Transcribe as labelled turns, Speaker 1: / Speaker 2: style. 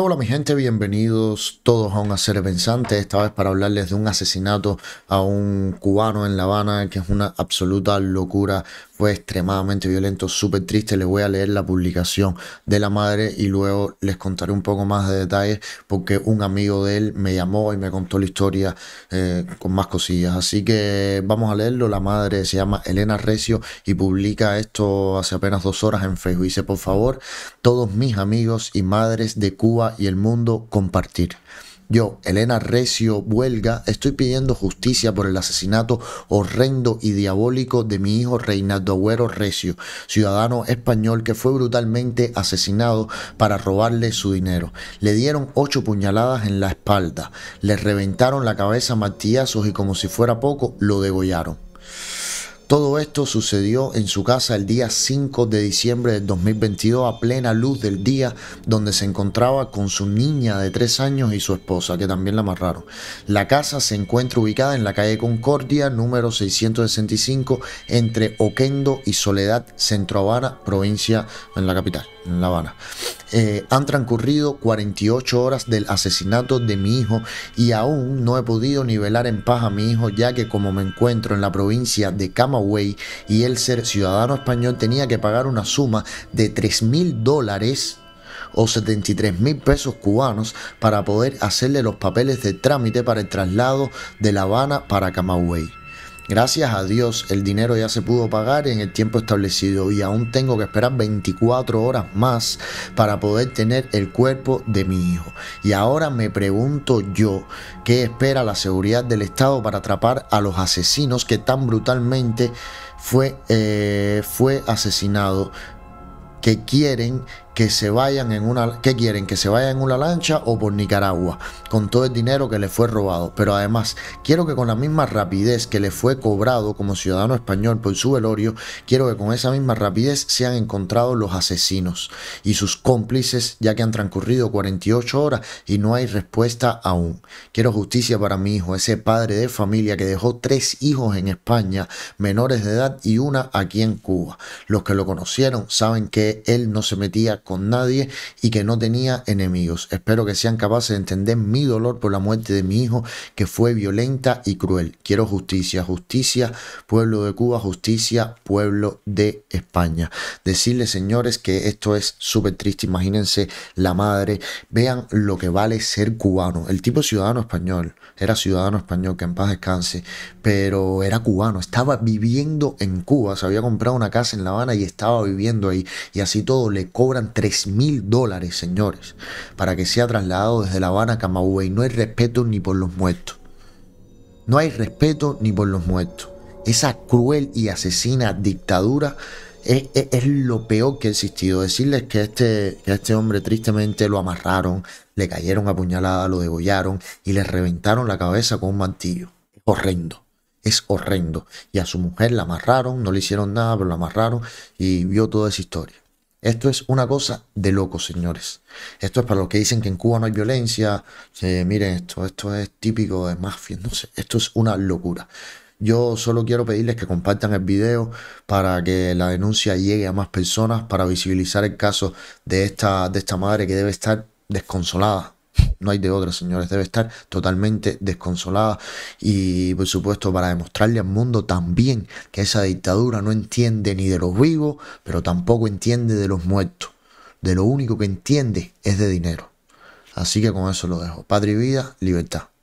Speaker 1: hola mi gente? Bienvenidos todos a un hacer pensante, esta vez para hablarles de un asesinato a un cubano en La Habana, que es una absoluta locura, fue extremadamente violento, súper triste, les voy a leer la publicación de la madre y luego les contaré un poco más de detalles porque un amigo de él me llamó y me contó la historia eh, con más cosillas, así que vamos a leerlo, la madre se llama Elena Recio y publica esto hace apenas dos horas en Facebook, dice por favor, todos mis amigos y madres de Cuba y el mundo compartir. Yo, Elena Recio Huelga, estoy pidiendo justicia por el asesinato horrendo y diabólico de mi hijo Reinaldo Agüero Recio, ciudadano español que fue brutalmente asesinado para robarle su dinero. Le dieron ocho puñaladas en la espalda, le reventaron la cabeza a martillazos y como si fuera poco, lo degollaron. Todo esto sucedió en su casa el día 5 de diciembre del 2022 a plena luz del día donde se encontraba con su niña de 3 años y su esposa que también la amarraron. La casa se encuentra ubicada en la calle Concordia número 665 entre Oquendo y Soledad, Centro Habana, provincia en la capital, en La Habana. Eh, han transcurrido 48 horas del asesinato de mi hijo y aún no he podido nivelar en paz a mi hijo ya que como me encuentro en la provincia de Camagüey y él ser ciudadano español tenía que pagar una suma de 3 mil dólares o 73 mil pesos cubanos para poder hacerle los papeles de trámite para el traslado de La Habana para Camagüey. Gracias a Dios el dinero ya se pudo pagar en el tiempo establecido y aún tengo que esperar 24 horas más para poder tener el cuerpo de mi hijo. Y ahora me pregunto yo, ¿qué espera la seguridad del Estado para atrapar a los asesinos que tan brutalmente fue, eh, fue asesinado? que quieren que se vayan en una, que quieren que se vayan en una lancha o por Nicaragua con todo el dinero que le fue robado. Pero además quiero que con la misma rapidez que le fue cobrado como ciudadano español por su velorio, quiero que con esa misma rapidez sean encontrados los asesinos y sus cómplices, ya que han transcurrido 48 horas y no hay respuesta aún. Quiero justicia para mi hijo, ese padre de familia que dejó tres hijos en España menores de edad y una aquí en Cuba. Los que lo conocieron saben que él no se metía con nadie y que no tenía enemigos. Espero que sean capaces de entender mi dolor por la muerte de mi hijo, que fue violenta y cruel. Quiero justicia, justicia, pueblo de Cuba, justicia, pueblo de España. Decirles, señores, que esto es súper triste. Imagínense la madre. Vean lo que vale ser cubano. El tipo ciudadano español. Era ciudadano español, que en paz descanse. Pero era cubano. Estaba viviendo en Cuba. Se había comprado una casa en La Habana y estaba viviendo ahí. Y así todo le cobran 3 mil dólares, señores, para que sea trasladado desde La Habana a Camagüey. Y no hay respeto ni por los muertos. No hay respeto ni por los muertos. Esa cruel y asesina dictadura es, lo peor que ha existido. Decirles que este, este hombre tristemente lo amarraron, le cayeron a puñalada, lo degollaron y le reventaron la cabeza con un mantillo. Horrendo es horrendo. Y a su mujer la amarraron, no le hicieron nada, pero la amarraron y vio toda esa historia. Esto es una cosa de loco, señores. Esto es para los que dicen que en Cuba no hay violencia. miren esto, esto es típico de mafia. No sé, esto es una locura. Yo solo quiero pedirles que compartan el video para que la denuncia llegue a más personas, para visibilizar el caso de esta, de esta madre que debe estar desconsolada, no hay de otra, señores. Debe estar totalmente desconsolada y, por supuesto, para demostrarle al mundo también que esa dictadura no entiende ni de los vivos, pero tampoco entiende de los muertos. De lo único que entiende es de dinero. Así que con eso lo dejo. Padre y vida, libertad.